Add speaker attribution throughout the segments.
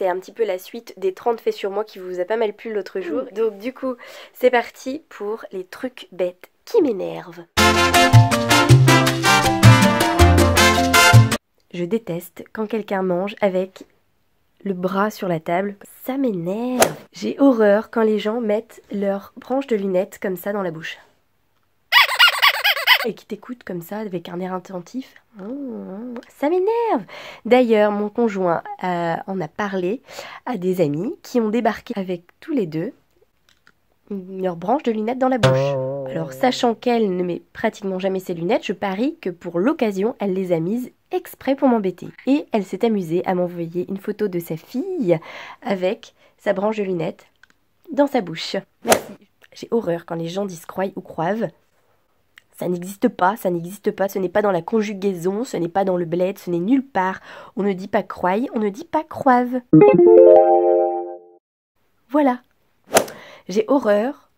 Speaker 1: c'est un petit peu la suite des 30 faits sur moi qui vous a pas mal plu l'autre mm. jour. Donc du coup, c'est parti pour les trucs bêtes qui m'énervent. Je déteste quand quelqu'un mange avec le bras sur la table. Ça m'énerve. J'ai horreur quand les gens mettent leurs branches de lunettes comme ça dans la bouche et qui t'écoute comme ça avec un air attentif. Ça m'énerve. D'ailleurs, mon conjoint euh, en a parlé à des amis qui ont débarqué avec tous les deux leur branche de lunettes dans la bouche. Alors, sachant qu'elle ne met pratiquement jamais ses lunettes, je parie que pour l'occasion, elle les a mises exprès pour m'embêter. Et elle s'est amusée à m'envoyer une photo de sa fille avec sa branche de lunettes dans sa bouche. Merci. J'ai horreur quand les gens disent croient ou croivent. Ça n'existe pas, ça n'existe pas, ce n'est pas dans la conjugaison, ce n'est pas dans le bled, ce n'est nulle part. On ne dit pas croye, on ne dit pas croive. Voilà. J'ai horreur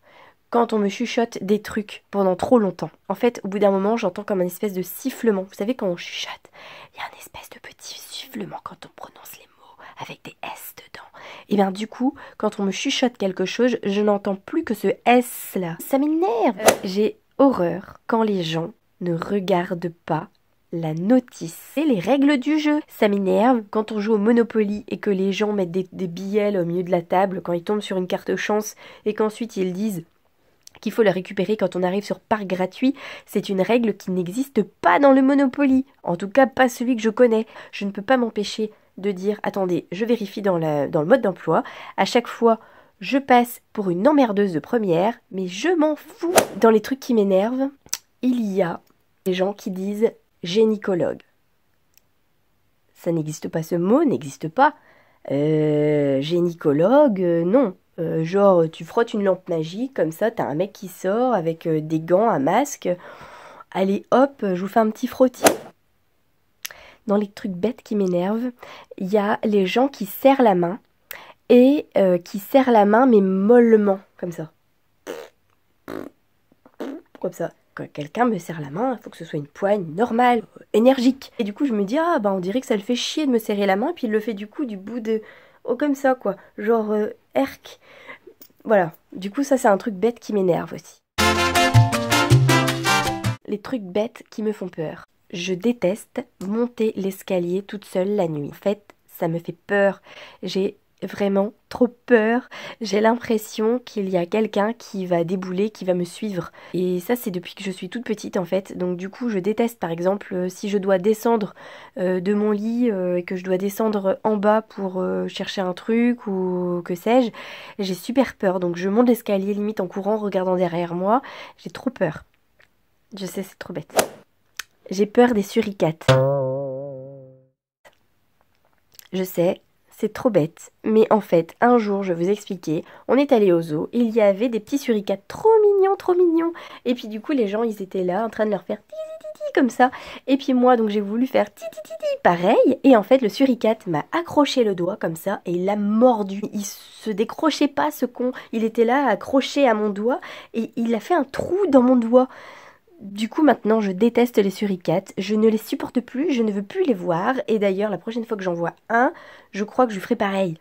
Speaker 1: quand on me chuchote des trucs pendant trop longtemps. En fait, au bout d'un moment, j'entends comme un espèce de sifflement. Vous savez, quand on chuchote, il y a un espèce de petit sifflement quand on prononce les mots avec des S dedans. Et eh bien du coup, quand on me chuchote quelque chose, je n'entends plus que ce S là. Ça m'énerve. Euh. J'ai horreur quand les gens ne regardent pas la notice. C'est les règles du jeu. Ça m'énerve quand on joue au Monopoly et que les gens mettent des, billets au milieu de la table, quand ils tombent sur une carte chance et qu'ensuite ils disent qu'il faut la récupérer quand on arrive sur parc gratuit, c'est une règle qui n'existe pas dans le Monopoly. En tout cas, pas celui que je connais. Je ne peux pas m'empêcher de dire attendez, je vérifie dans, dans le mode d'emploi. À chaque fois je passe pour une emmerdeuse de première, mais je m'en fous. Dans les trucs qui m'énervent, il y a des gens qui disent gynécologue. Ça n'existe pas, ce mot n'existe pas. Euh, gynécologue, euh, non. Euh, genre, tu frottes une lampe magique, comme ça, t'as un mec qui sort avec euh, des gants, un masque. Allez, hop, je vous fais un petit frottis. Dans les trucs bêtes qui m'énervent, il y a les gens qui serrent la main et euh, qui serre la main mais mollement, comme ça. Comme ça. Quand quelqu'un me serre la main, il faut que ce soit une poigne normale, euh, énergique. Et du coup, je me dis, ah bah on dirait que ça le fait chier de me serrer la main, et puis il le fait du coup du bout de. Oh, comme ça quoi, genre Herc. Euh, voilà. Du coup, ça c'est un truc bête qui m'énerve aussi. Les trucs bêtes qui me font peur. Je déteste monter l'escalier toute seule la nuit. En fait, ça me fait peur. J'ai vraiment trop peur. J'ai l'impression qu'il y a quelqu'un qui va débouler, qui va me suivre. Et ça, c'est depuis que je suis toute petite en fait. Donc du coup, je déteste par exemple euh, si je dois descendre euh, de mon lit euh, et que je dois descendre en bas pour chercher un truc ou que sais-je. J'ai super peur. Donc je monte l'escalier limite en courant, regardant derrière moi. J'ai trop peur. Je sais, c'est trop bête. J'ai peur des suricates. Je sais, trop bête. Mais en fait, un jour, je vous expliquais, on est allé au zoo, il y avait des petits suricates trop mignons, trop mignons. Et puis du coup, les gens, ils étaient là en train de leur faire ti ti comme ça. Et puis moi, donc j'ai voulu faire ti ti pareil. Et en fait, le suricate m'a accroché le doigt comme ça et il l'a mordu. Il se décrochait pas, ce con. Il était là accroché à mon doigt et il a fait un trou dans mon doigt. Du coup, maintenant, je déteste les suricates, je ne les supporte plus, je ne veux plus les voir, et d'ailleurs, la prochaine fois que j'en vois un, je crois que je ferai pareil.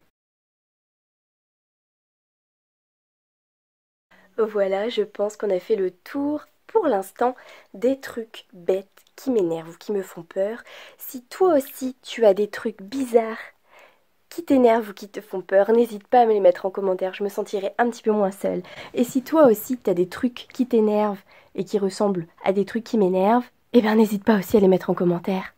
Speaker 1: Voilà, je pense qu'on a fait le tour pour l'instant des trucs bêtes qui m'énervent ou qui me font peur. Si toi aussi tu as des trucs bizarres qui t'énerve ou qui te font peur, n'hésite pas à me les mettre en commentaire, je me sentirai un petit peu moins seule. Et si toi aussi t'as des trucs qui t'énervent et qui ressemblent à des trucs qui m'énervent, eh bien n'hésite pas aussi à les mettre en commentaire.